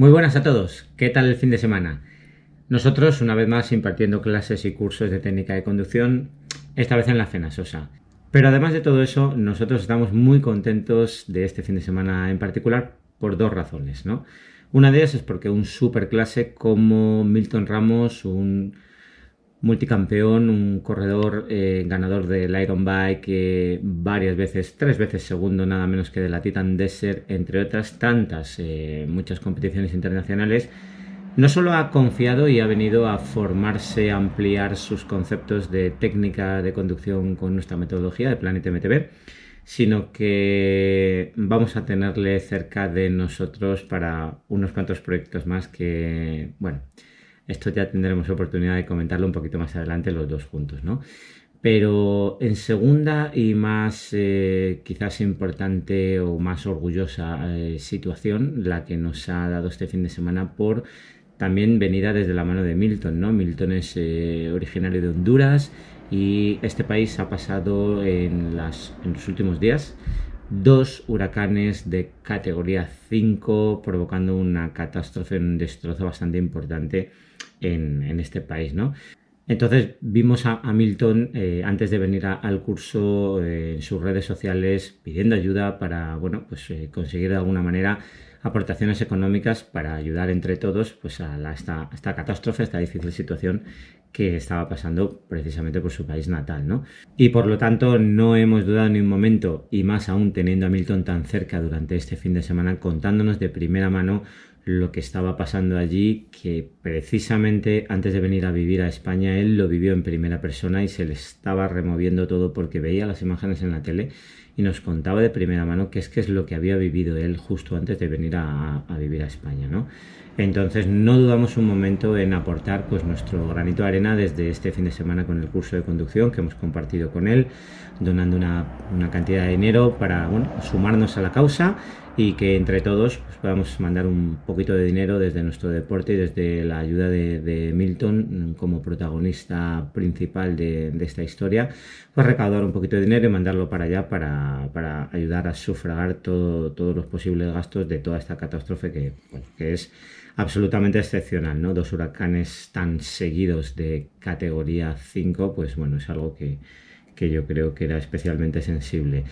Muy buenas a todos, ¿qué tal el fin de semana? Nosotros, una vez más, impartiendo clases y cursos de técnica de conducción, esta vez en la Sosa. Pero además de todo eso, nosotros estamos muy contentos de este fin de semana en particular por dos razones, ¿no? Una de ellas es porque un super clase como Milton Ramos, un multicampeón, un corredor eh, ganador del Iron Bike eh, varias veces, tres veces segundo nada menos que de la Titan Desert, entre otras tantas, eh, muchas competiciones internacionales, no solo ha confiado y ha venido a formarse, a ampliar sus conceptos de técnica de conducción con nuestra metodología de Planet MTB, sino que vamos a tenerle cerca de nosotros para unos cuantos proyectos más que, bueno, esto ya tendremos oportunidad de comentarlo un poquito más adelante los dos juntos, ¿no? Pero en segunda y más eh, quizás importante o más orgullosa eh, situación, la que nos ha dado este fin de semana por también venida desde la mano de Milton, ¿no? Milton es eh, originario de Honduras y este país ha pasado en, en los últimos días dos huracanes de categoría 5, provocando una catástrofe, un destrozo bastante importante en, este país, ¿no? Entonces vimos a, Milton eh, antes de venir al curso eh, en sus redes sociales pidiendo ayuda para bueno, pues, eh, conseguir de alguna manera aportaciones económicas para ayudar entre todos pues, a, esta, catástrofe, a esta difícil situación que estaba pasando precisamente por su país natal, Y por lo tanto no hemos dudado ni un momento, y más aún teniendo a Milton tan cerca durante este fin de semana, contándonos de primera mano lo que estaba pasando allí, que precisamente antes de venir a vivir a España él lo vivió en primera persona y se le estaba removiendo todo porque veía las imágenes en la tele y nos contaba de primera mano qué es que es lo que había vivido él justo antes de venir a, vivir a España, ¿no? Entonces no dudamos un momento en aportar pues nuestro granito de arena desde este fin de semana con el curso de conducción que hemos compartido con él, donando una, cantidad de dinero para sumarnos a la causa y que entre todos pues, podamos mandar un poquito de dinero desde nuestro deporte y desde la ayuda de, Milton mm, como protagonista principal de, esta historia, pues recaudar un poquito de dinero y mandarlo para allá para, ayudar a sufragar todos los posibles gastos de toda esta catástrofe que, es absolutamente excepcional, ¿no? Dos huracanes tan seguidos de categoría 5, pues bueno, es algo que, que yo creo que era especialmente sensible.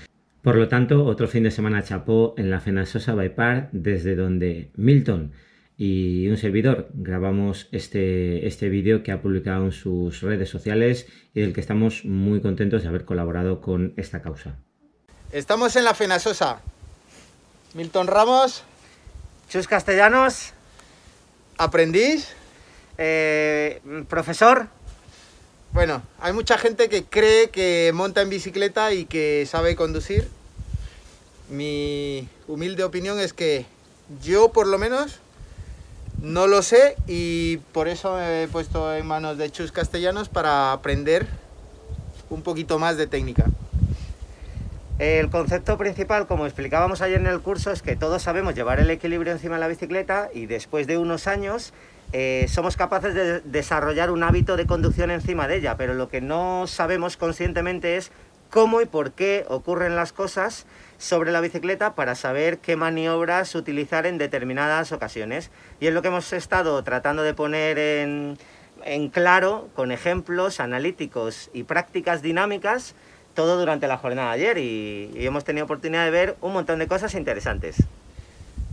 Por lo tanto, otro fin de semana chapó en la Fenasosa Park, desde donde Milton y un servidor grabamos este, este, vídeo que ha publicado en sus redes sociales y del que estamos muy contentos de haber colaborado con esta causa. Estamos en la Fenasosa. Milton Ramos. Chus Castellanos. Aprendiz. Eh, profesor. Bueno, hay mucha gente que cree que monta en bicicleta y que sabe conducir. Mi humilde opinión es que yo por lo menos no lo sé y por eso me he puesto en manos de Chus Castellanos para aprender un poquito más de técnica. El concepto principal, como explicábamos ayer en el curso, es que todos sabemos llevar el equilibrio encima de la bicicleta y después de unos años eh, somos capaces de desarrollar un hábito de conducción encima de ella, pero lo que no sabemos conscientemente es cómo y por qué ocurren las cosas sobre la bicicleta para saber qué maniobras utilizar en determinadas ocasiones. Y es lo que hemos estado tratando de poner en, claro con ejemplos analíticos y prácticas dinámicas todo durante la jornada de ayer y, hemos tenido oportunidad de ver un montón de cosas interesantes.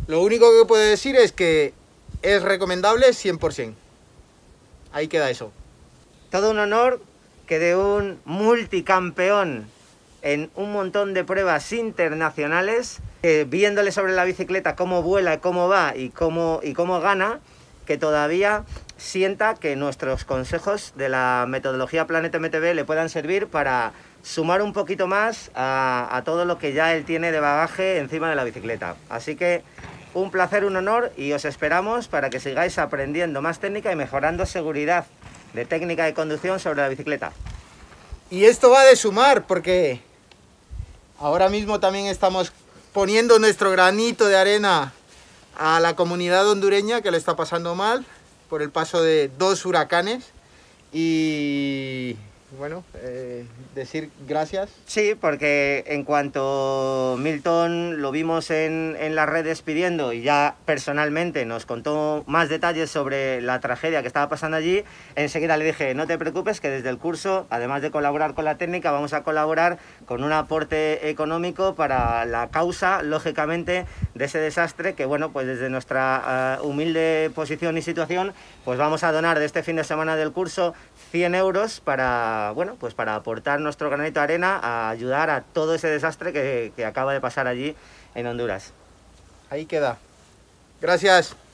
Lo único que puedo decir es que es recomendable 100%. Ahí queda eso. Todo un honor que de un multicampeón en un montón de pruebas internacionales, viéndole sobre la bicicleta cómo vuela, cómo va y cómo, y cómo gana, que todavía sienta que nuestros consejos de la metodología Planeta MTB le puedan servir para sumar un poquito más a todo lo que ya él tiene de bagaje encima de la bicicleta. Así que un placer, un honor y os esperamos para que sigáis aprendiendo más técnica y mejorando seguridad de técnica de conducción sobre la bicicleta. Y esto va de sumar porque ahora mismo también estamos poniendo nuestro granito de arena a la comunidad hondureña que le está pasando mal por el paso de dos huracanes y bueno, eh, decir gracias. Sí, porque en cuanto Milton lo vimos en, en, las redes pidiendo y ya personalmente nos contó más detalles sobre la tragedia que estaba pasando allí, enseguida le dije, no te preocupes, que desde el curso, además de colaborar con la técnica, vamos a colaborar con un aporte económico para la causa, lógicamente, de ese desastre que, bueno, pues desde nuestra eh, humilde posición y situación, pues vamos a donar de este fin de semana del curso 100 euros para bueno, pues para aportar nuestro granito de arena a ayudar a todo ese desastre que acaba de pasar allí en Honduras. Ahí queda. Gracias.